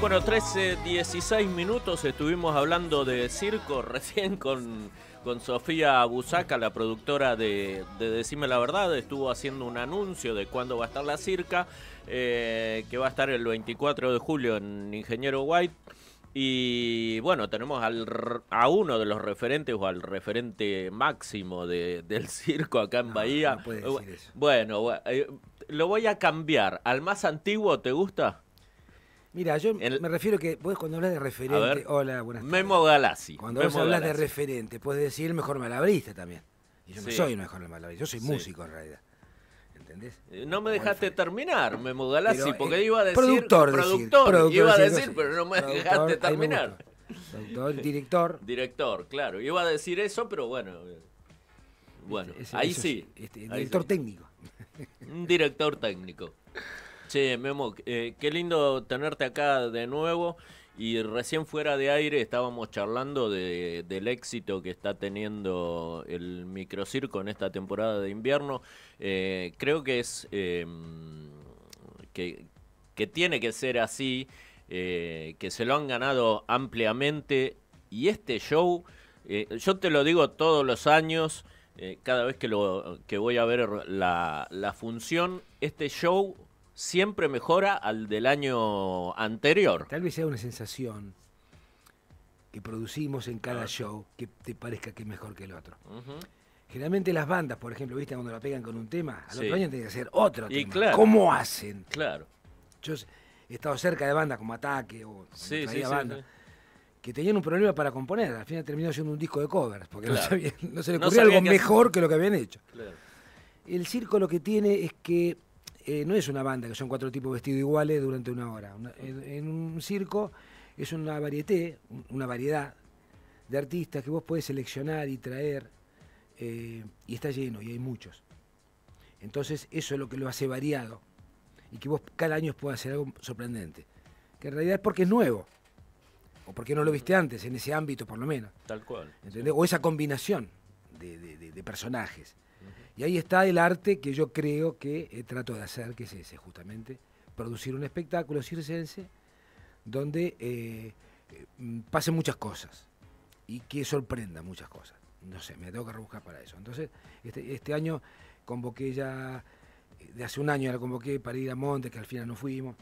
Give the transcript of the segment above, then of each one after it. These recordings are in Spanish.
Bueno, 13, 16 minutos estuvimos hablando de circo recién con, con Sofía Busaca, la productora de, de, Decime la Verdad. Estuvo haciendo un anuncio de cuándo va a estar la circa, eh, que va a estar el 24 de julio en Ingeniero White. Y bueno, tenemos al, a uno de los referentes o al referente máximo del circo acá en Bahía. Bueno, eh, lo voy a cambiar. ¿Al más antiguo te gusta? Mira, yo me refiero que vos cuando hablas de referente. hola, buenas tardes. Memo Galassi. Cuando hablas de referente, puedes decir el mejor malabrista también. yo no soy el mejor malabrista, yo soy músico en realidad. ¿Entendés? Eh, no me dejaste terminar, Memo Galassi, porque eh, iba a decir. Productor, director, iba a decir, pero no me dejaste terminar. Productor, director. director, claro. Iba a decir eso, pero bueno. Eh, bueno, ahí sí. Este, director técnico. Un director técnico. Sí, Memo, eh, qué lindo tenerte acá de nuevo. Y recién fuera de aire estábamos charlando del éxito que está teniendo el microcirco en esta temporada de invierno. Eh, creo que es em, que, tiene que ser así, eh, que se lo han ganado ampliamente. Y este show, yo te lo digo todos los años, cada vez que, lo, que voy a ver la función, este show siempre mejora al del año anterior. Tal vez sea una sensación que producimos en cada ah. show que te parezca que es mejor que el otro. Generalmente las bandas, por ejemplo, viste cuando la pegan con un tema, al otro año tienen que hacer otro tema. ¿Cómo hacen? Claro. Yo he estado cerca de bandas como Ataque o banda, que tenían un problema para componer. Al final terminó siendo un disco de covers, porque no, se le ocurrió algo mejor que lo que habían hecho. El circo lo que tiene es que eh, no es una banda que son cuatro tipos vestidos iguales durante una hora. en, un circo es una una variedad de artistas que vos puedes seleccionar y traer, eh, y está lleno, y hay muchos. Entonces eso es lo que lo hace variado, y que vos cada año puedas hacer algo sorprendente, que en realidad es porque es nuevo, o porque no lo viste antes, en ese ámbito por lo menos. Tal cual. O esa combinación de, de personajes. Y ahí está el arte que yo creo que eh, trato de hacer, que es ese, justamente, producir un espectáculo circense donde eh, eh, mm, pasen muchas cosas y que sorprenda muchas cosas. No sé, me tengo que rebuscar para eso. Entonces, este, este año convoqué ya, de hace un año la convoqué para ir a Montes, que al final no fuimos,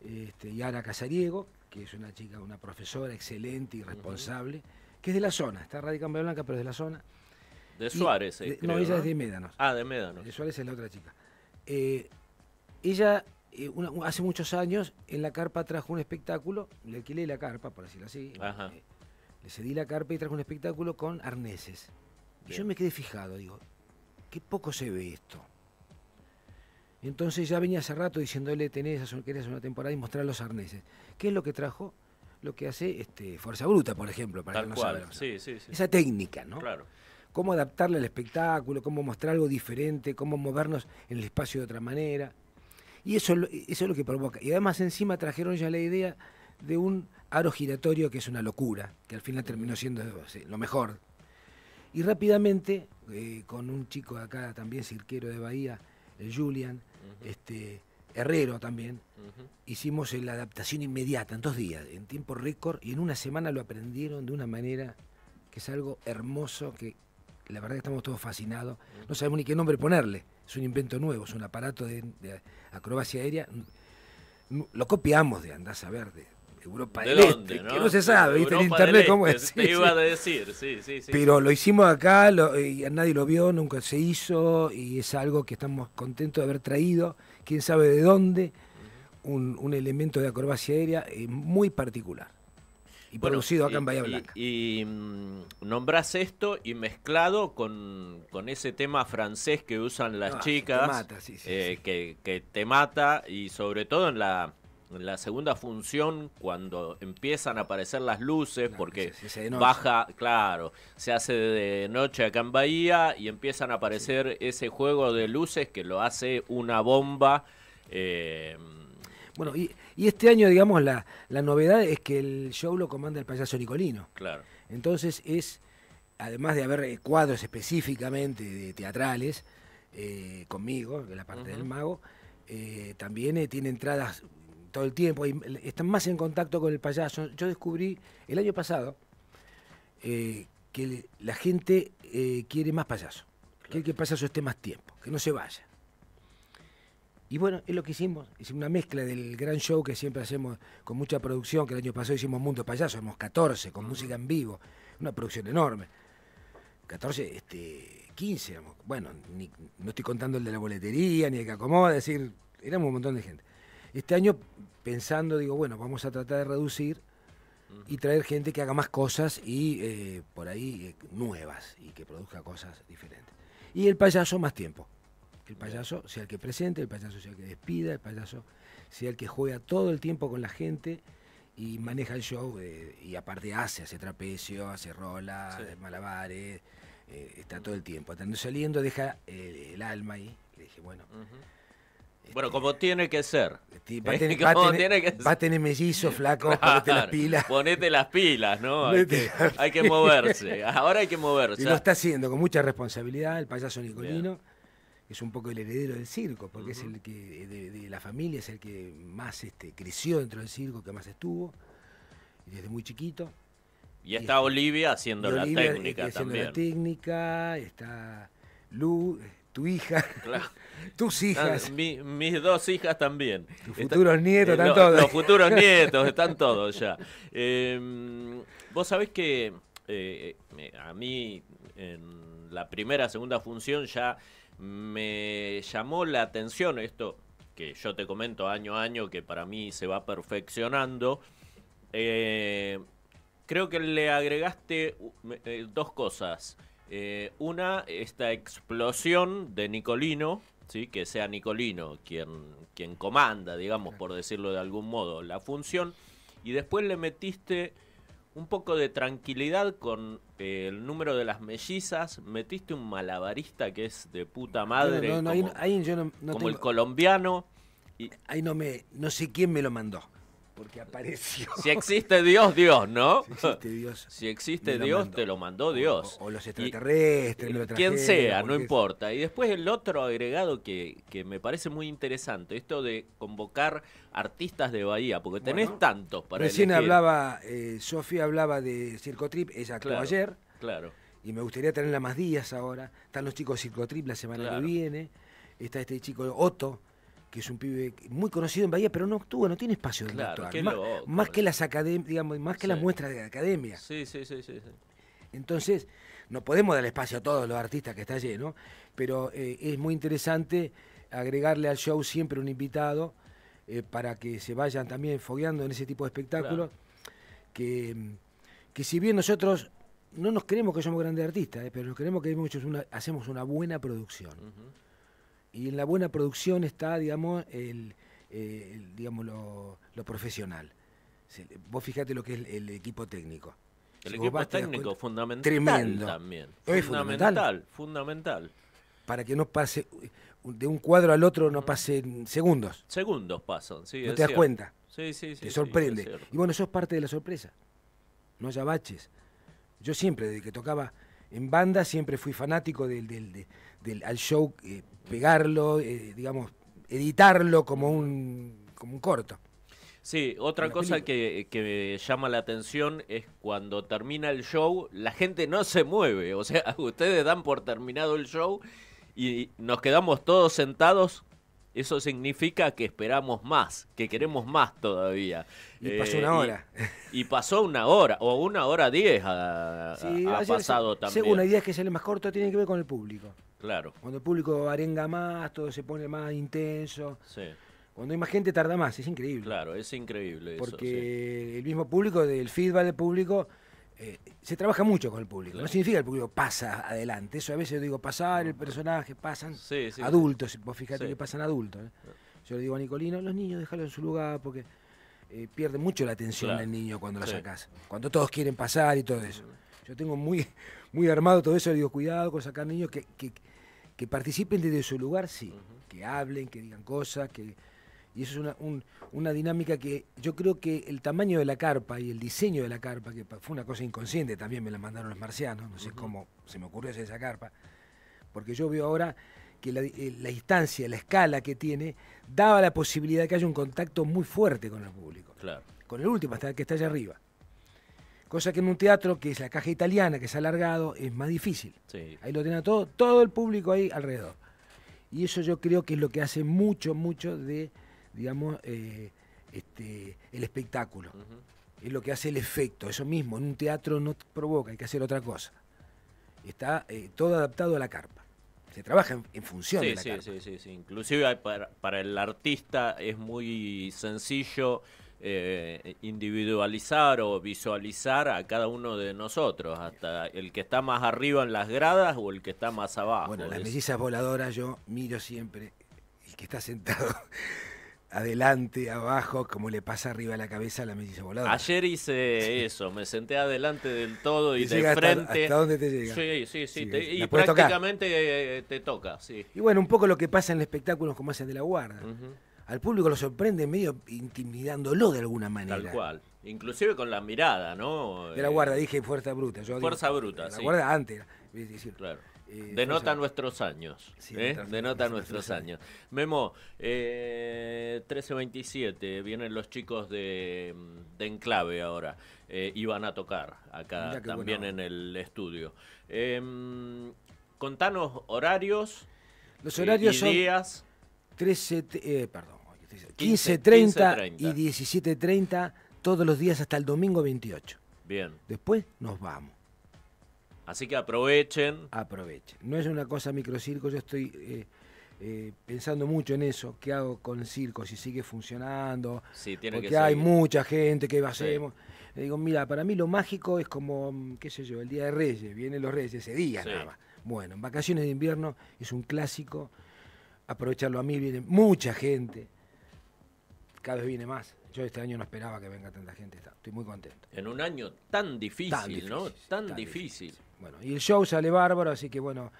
este, y Casariego, que es una chica, una profesora excelente y responsable, que es de la zona, está radicada en Blanca, pero es de la zona de Suárez, eh, No, ella es de Médanos. Ah, de Médanos. De Suárez es la otra chica. Eh, ella eh, hace muchos años en la carpa trajo un espectáculo, le alquilé la carpa, por decirlo así. le cedí la carpa y trajo un espectáculo con arneses. Y yo me quedé fijado, digo, qué poco se ve esto. Entonces ya venía hace rato diciéndole, tenés, querés una temporada y mostrar los arneses. ¿Qué es lo que trajo? Lo que hace este, Fuerza Bruta, por ejemplo, para Tal que no cual. Esa técnica, ¿no? Claro cómo adaptarle al espectáculo, cómo mostrar algo diferente, cómo movernos en el espacio de otra manera. Y eso, es lo que provoca. Y además encima trajeron ya la idea de un aro giratorio que es una locura, que al final terminó siendo lo mejor. Y rápidamente, eh, con un chico de acá también, cirquero de Bahía, el Julian, este, Herrero también, hicimos la adaptación inmediata, en dos días, en tiempo récord, y en una semana lo aprendieron de una manera que es algo hermoso que la verdad que estamos todos fascinados, no sabemos ni qué nombre ponerle, es un invento nuevo, es un aparato de, acrobacia aérea, lo copiamos de andás a ver, de Europa del Este, ¿no? que no se sabe, ¿viste? en internet cómo este, es. Te iba a decir, sí, sí, sí. Pero lo hicimos acá, lo, eh, y nadie lo vio, nunca se hizo, y es algo que estamos contentos de haber traído, quién sabe de dónde, un elemento de acrobacia aérea eh, muy particular y acá en Bahía Blanca. Y, mm, nombras esto y mezclado con, ese tema francés que usan las ah, chicas, eh, Que, que, te mata y sobre todo en la, segunda función cuando empiezan a aparecer las luces porque baja, claro, se hace de noche acá en Bahía y empiezan a aparecer ese juego de luces que lo hace una bomba. Eh, bueno, y y este año, digamos, la, novedad es que el show lo comanda el payaso Nicolino. Claro. Entonces es, además de haber eh, cuadros específicamente teatrales, eh, conmigo, de la parte del mago, eh, también tiene entradas todo el tiempo, y están más en contacto con el payaso. Yo descubrí el año pasado que la gente quiere más payaso, quiere que el payaso esté más tiempo, que no se vaya. Y bueno, es lo que hicimos, hicimos una mezcla del gran show que siempre hacemos con mucha producción, que el año pasado hicimos Mundo Payaso, somos 14, con música en vivo, una producción enorme. 14, este, 15, bueno, no estoy contando el de la boletería, ni el que acomoda, es decir, éramos un montón de gente. Este año, pensando, digo, bueno, vamos a tratar de reducir y traer gente que haga más cosas y eh, por ahí eh, nuevas y que produzca cosas diferentes. Y el payaso más tiempo. El payaso sea el que presente, el payaso sea el que despida, el payaso sea el que juega todo el tiempo con la gente y maneja el show eh, y aparte hace, hace trapecio, hace rola, hace malabares, eh, está todo el tiempo. saliendo deja eh, el, alma ahí. Le dije, bueno. Este, bueno, como tiene que ser. va, a tener, mellizo, flaco, ponete las pilas. Ponete las pilas, ¿no? hay, que, moverse. Ahora hay que moverse. Y lo está haciendo con mucha responsabilidad el payaso Nicolino es un poco el heredero del circo, porque es el que de, la familia, es el que más este, creció dentro del circo, que más estuvo, desde muy chiquito. Y, está Olivia haciendo la técnica está haciendo la técnica, está Lu, eh, tu hija, tus ah, hijas. mis dos hijas también. Tus futuros nietos, eh, están todos. Los, futuros nietos, están todos ya. Em, vos sabés que eh, a mí en la primera, segunda función ya me llamó la atención esto que yo te comento año a año que para mí se va perfeccionando. Eh, creo que le agregaste eh, dos cosas. Eh, una, esta explosión de Nicolino, ¿sí? que sea Nicolino quien, quien comanda, digamos, por decirlo de algún modo, la función. Y después le metiste un poco de tranquilidad con eh, el número de las mellizas. Metiste un malabarista que es de puta madre, como, el colombiano. Y... Ahí no me, no sé quién me lo mandó porque apareció. Si existe Dios, Dios, ¿no? Si existe Dios. te lo mandó Dios. O, los extraterrestres, los Quien sea, no importa. Y después el otro agregado que, que, me parece muy interesante, esto de convocar artistas de Bahía, porque tenés tantos para Recién hablaba, eh, Sofía hablaba de Circotrip, Trip, ella actuó claro, ayer. Claro. Y me gustaría tenerla más días ahora. Están los chicos de Circo Trip la semana que viene. Está este chico Otto, que es un pibe muy conocido en Bahía, pero no actúa, no tiene espacio de Más, que las digamos, más que las muestras de la academia. Sí, sí, sí, Entonces, no podemos dar espacio a todos los artistas que está ¿no? pero eh, es muy interesante agregarle al show siempre un invitado eh, para que se vayan también fogueando en ese tipo de espectáculos. Que, que si bien nosotros no nos creemos que somos grandes artistas, eh, pero nos creemos que muchos hacemos una buena producción. Y en la buena producción está, digamos, el, eh, digamos lo, profesional. Vos fijate lo que es el, equipo técnico. El equipo técnico, fundamental tremendo. también. Es fundamental, fundamental. Para que no pase, de un cuadro al otro no mm. pasen segundos. Segundos pasan, sí. No te das cuenta. Sí, sí, sí. Te sorprende. y bueno, eso es parte de la sorpresa. No haya baches. Yo siempre, desde que tocaba en banda siempre fui fanático del, del, del, al show, eh, pegarlo, eh, digamos, editarlo como un, como un corto. Sí, otra cosa que, que, me llama la atención es cuando termina el show, la gente no se mueve. O sea, ustedes dan por terminado el show y nos quedamos todos sentados eso significa que esperamos más, que queremos más todavía. Y pasó eh, una hora. Y, pasó una hora, o una hora diez ha, pasado también. Según la idea es que sale más corto, tiene que ver con el público. Claro. Cuando el público arenga más, todo se pone más intenso. Sí. Cuando hay más gente tarda más, es increíble. Claro, es increíble. Porque eso, el mismo público, el feedback del público eh, se trabaja mucho con el público. No significa que el público pasa adelante. Eso a veces yo digo pasar, el personaje, pasan adultos. Vos fijate que pasan adultos. Yo le digo a Nicolino, los niños déjalo en su lugar porque eh, pierde mucho la atención del niño cuando lo sacas Cuando todos quieren pasar y todo eso. Yo tengo muy, muy armado todo eso. Le digo, cuidado con sacar niños que, participen desde su lugar, sí. Que hablen, que digan cosas, que y eso es una, dinámica que yo creo que el tamaño de la carpa y el diseño de la carpa, que fue una cosa inconsciente, también me la mandaron los marcianos, no sé cómo se me ocurrió hacer esa carpa, porque yo veo ahora que eh, la, distancia, la escala que tiene, daba la posibilidad de que haya un contacto muy fuerte con el público. Con el último, hasta que está allá arriba. Cosa que en un teatro, que es la caja italiana, que es alargado, es más difícil. Ahí lo tiene todo, todo el público ahí alrededor. Y eso yo creo que es lo que hace mucho, mucho de digamos, eh, este, el espectáculo. Es lo que hace el efecto, eso mismo. En un teatro no provoca, hay que hacer otra cosa. Está eh, todo adaptado a la carpa. Se trabaja en, función de la carpa. Sí, sí, sí. Inclusive para, el artista es muy sencillo eh, individualizar o visualizar a cada uno de nosotros, hasta el que está más arriba en las gradas o el que está más abajo. Bueno, las mellizas voladoras yo miro siempre el que está sentado adelante, abajo, como le pasa arriba a la cabeza a la melliza volada. Ayer hice eso, me senté adelante del todo y, de frente. Hasta, dónde te llega? Sí, sí, sí. sí. y prácticamente eh, te toca, sí. Y bueno, un poco lo que pasa en espectáculos como hacen de la guarda. Al público lo sorprende medio intimidándolo de alguna manera. Tal cual. Inclusive con la mirada, ¿no? De la guarda, eh, dije fuerza bruta. fuerza bruta, la sí. La guarda antes. claro eh, denota nuestros años. ¿eh? denota nuestros años. Memo, 1327, eh, vienen los chicos de, Enclave ahora. y van a tocar acá también en el estudio. Em, contanos horarios. Los horarios son días. perdón, 15.30 y 17.30 todos los días hasta el domingo 28. Bien. Después nos vamos. Así que aprovechen. Aprovechen. No es una cosa microcirco, yo estoy eh, eh, pensando mucho en eso. ¿Qué hago con el circo? Si sigue funcionando. porque hay mucha gente, ¿qué hacemos? Le digo, mira, para mí lo mágico es como, mm, qué sé yo, el Día de Reyes. Vienen los Reyes ese día nada más. Bueno, en vacaciones de invierno es un clásico. Aprovecharlo a mí, viene mucha gente. Cada vez viene más. Yo este año no esperaba que venga tanta gente, estoy muy contento. En un año tan difícil, ¿no? Tan, difícil. Bueno, y el show sale bárbaro, así que bueno.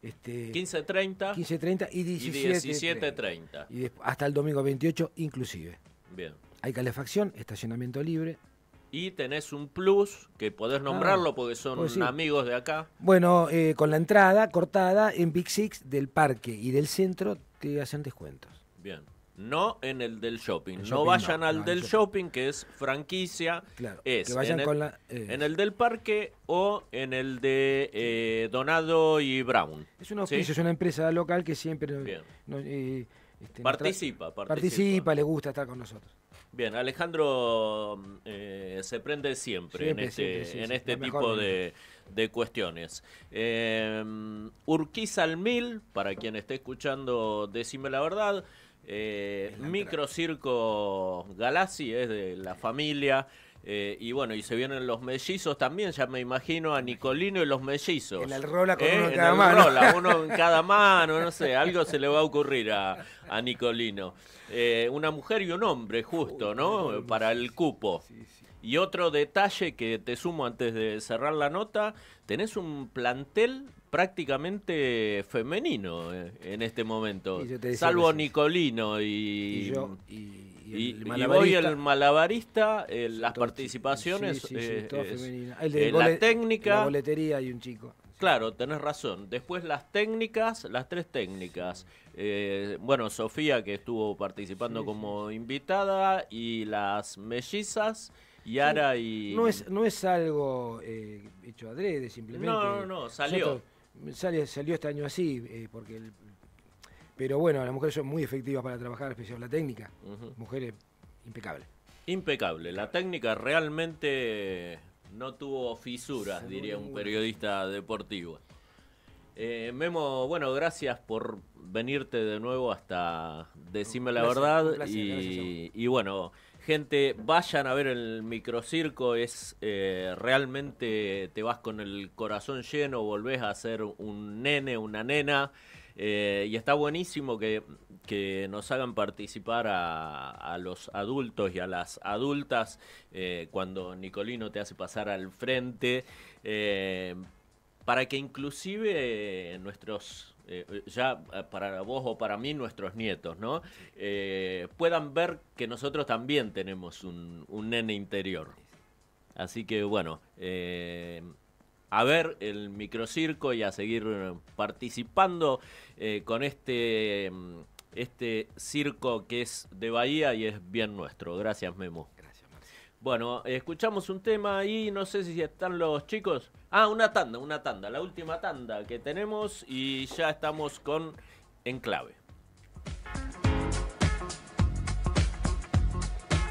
Este, 15.30. 15.30 y 17.30. Y, hasta el domingo 28 inclusive. Bien. Hay calefacción, estacionamiento libre, y tenés un plus que podés ah, nombrarlo porque son amigos de acá. Bueno, eh, con la entrada cortada en Big Six del parque y del centro te hacen descuentos. Bien no en el del shopping. no vayan al del shopping, que es franquicia. en, el, eh, en el del parque o en el de eh, Donado y Brown. Es es una empresa local que siempre eh, este, participa, participa, le gusta estar con nosotros. Bien, Alejandro mm, se prende siempre, en este, este tipo de, de, cuestiones. Mm, Urquiza al mil, para quien esté escuchando, decime la verdad. Eh, Microcirco Galassi es de la familia. Eh, y bueno, y se vienen los mellizos también, ya me imagino a Nicolino y los mellizos. En el rola con eh, uno en, cada mano. uno en cada mano, no sé, algo se le va a ocurrir a, Nicolino. Eh, una mujer y un hombre, justo, ¿no? Para el cupo. Y otro detalle que te sumo antes de cerrar la nota, tenés un plantel prácticamente femenino eh, en este momento. Salvo Nicolino y, el, malabarista, las participaciones, la técnica. La boletería y un chico. Claro, tenés razón. Después las técnicas, las tres técnicas. Eh, bueno, Sofía que estuvo participando como invitada y las mellizas Yara y. No es, no es algo eh, hecho adrede, simplemente. No, no, no, salió. Salió, salió este año así, eh, porque pero bueno, las mujeres son muy efectivas para trabajar, especialmente la técnica. Mujeres impecables. Impecable. La técnica realmente no tuvo fisuras, diría un periodista deportivo. Eh, Memo, bueno, gracias por venirte de nuevo hasta Decime la Verdad. gracias, y bueno. Gente, vayan a ver el microcirco, es eh, realmente te vas con el corazón lleno, volvés a ser un nene, una nena. Eh, y está buenísimo que, nos hagan participar a, los adultos y a las adultas eh, cuando Nicolino te hace pasar al frente, para que inclusive nuestros eh, ya eh, para vos o para mí, nuestros nietos, ¿no? Eh, puedan ver que nosotros también tenemos un, nene interior. Así que bueno, a ver el microcirco y a seguir participando con este, este circo que es de Bahía y es bien nuestro. Gracias, Memo. Bueno, escuchamos un tema y no sé si están los chicos. Ah, una tanda, una tanda, la última tanda que tenemos y ya estamos con clave.